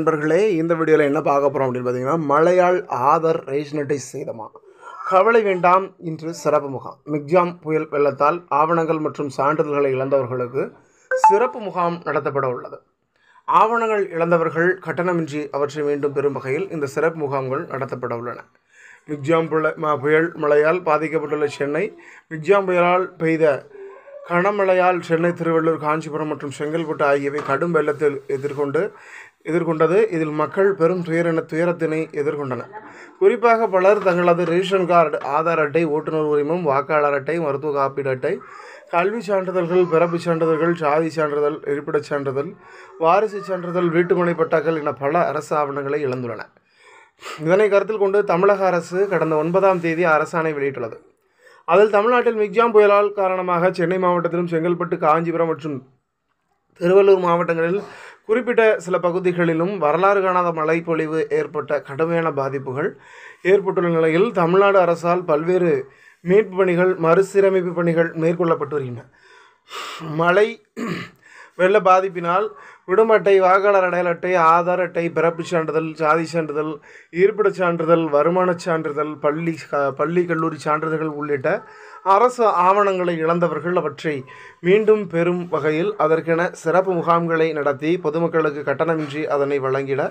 நண்பர்களே இந்த வீடியோவில் என்ன பார்க்க போகிறோம் அப்படின்னு பார்த்தீங்கன்னா மழையால் ஆதர் ரேஷனடைஸ் செய்தமா கவலை வேண்டாம் இன்று சிறப்பு முகாம் மிக்ஜாம் புயல் வெள்ளத்தால் ஆவணங்கள் மற்றும் சான்றிதழ்களை இழந்தவர்களுக்கு சிறப்பு முகாம் நடத்தப்பட உள்ளது ஆவணங்கள் இழந்தவர்கள் கட்டணமின்றி அவற்றை மீண்டும் பெறும் வகையில் இந்த சிறப்பு முகாம்கள் நடத்தப்பட உள்ளன மிக்ஜாம் புயல் மழையால் பாதிக்கப்பட்டுள்ள சென்னை மிக்ஜாம் புயலால் பெய்த கனமழையால் சென்னை திருவள்ளூர் காஞ்சிபுரம் மற்றும் செங்கல்பட்டு ஆகியவை கடும் வெள்ளத்தில் எதிர்கொண்டு எதிர்கொண்டது இதில் மக்கள் பெரும் துயரின துயரத்தினை எதிர்கொண்டனர் குறிப்பாக பலர் தங்களது ரேஷன் கார்டு ஆதார் அட்டை ஓட்டுநர் உரிமம் வாக்காளர் அட்டை மருத்துவ காப்பீடு அட்டை கல்வி சான்றிதழ்கள் பிறப்பு சான்றிதழ்கள் சாதி சான்றிதழ் இருப்பிடச் சான்றிதழ் வாரிசு சான்றிதழ் வீட்டுமனை பட்டாக்கள் என பல அரசு ஆவணங்களை இழந்துள்ளன இதனை கருத்தில் கொண்டு தமிழக அரசு கடந்த ஒன்பதாம் தேதி அரசாணை வெளியிட்டுள்ளது அதில் தமிழ்நாட்டில் மிக்ஜாம் புயலால் காரணமாக சென்னை மாவட்டத்திலும் செங்கல்பட்டு காஞ்சிபுரம் மற்றும் திருவள்ளூர் மாவட்டங்களில் குறிப்பிட்ட சில பகுதிகளிலும் வரலாறு காணாத மழை பொழிவு ஏற்பட்ட கடுமையான பாதிப்புகள் ஏற்பட்டுள்ள நிலையில் தமிழ்நாடு அரசால் பல்வேறு மீட்பு பணிகள் மறுசீரமைப்பு பணிகள் மேற்கொள்ளப்பட்டு வருகின்றன மழை வெள்ள பாதிப்பினால் விடுமட்டை வாக்காளர் அடையாள அட்டை ஆதார் அட்டை பிறப்பு சான்றிதழ் சாதி சான்றிதழ் இருப்பிடச் சான்றிதழ் வருமானச் சான்றிதழ் பள்ளி பள்ளி கல்லூரி சான்றிதழ்கள் உள்ளிட்ட அரசு ஆவணங்களை இழந்தவர்கள் அவற்றை மீண்டும் பெறும் வகையில் அதற்கென சிறப்பு முகாம்களை நடத்தி பொதுமக்களுக்கு கட்டணமின்றி அதனை வழங்கிட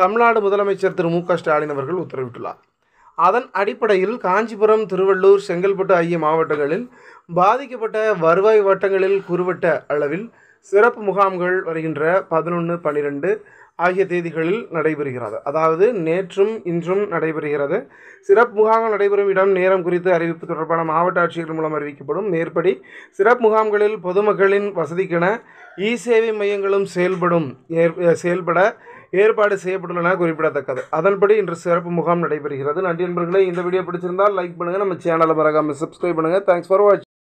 தமிழ்நாடு முதலமைச்சர் திரு மு க ஸ்டாலின் அவர்கள் உத்தரவிட்டுள்ளார் அதன் அடிப்படையில் காஞ்சிபுரம் திருவள்ளூர் செங்கல்பட்டு ஆகிய மாவட்டங்களில் பாதிக்கப்பட்ட வருவாய் வட்டங்களில் குறுவட்ட அளவில் சிறப்பு முகாம்கள் வருகின்ற பதினொன்று பன்னிரெண்டு ஆகிய தேதிகளில் நடைபெறுகிறது அதாவது நேற்றும் இன்றும் நடைபெறுகிறது சிறப்பு முகாம்கள் நடைபெறும் இடம் நேரம் குறித்து அறிவிப்பு தொடர்பான மாவட்ட ஆட்சியர்கள் மூலம் அறிவிக்கப்படும் மேற்படி சிறப்பு முகாம்களில் பொதுமக்களின் வசதிக்கென இ சேவை மையங்களும் செயல்படும் செயல்பட ஏற்பாடு செய்யப்பட்டுள்ளன குறிப்பிடத்தக்கது அதன்படி இன்று சிறப்பு முகாம் நடைபெறுகிறது நன்றி நண்பர்களே இந்த வீடியோ பிடிச்சிருந்தால் லைக் பண்ணுங்கள் நம்ம சேனலை மறக்காமல் சப்ஸ்கிரைப் பண்ணுங்கள் தேங்க்ஸ் ஃபார் வாட்சிங்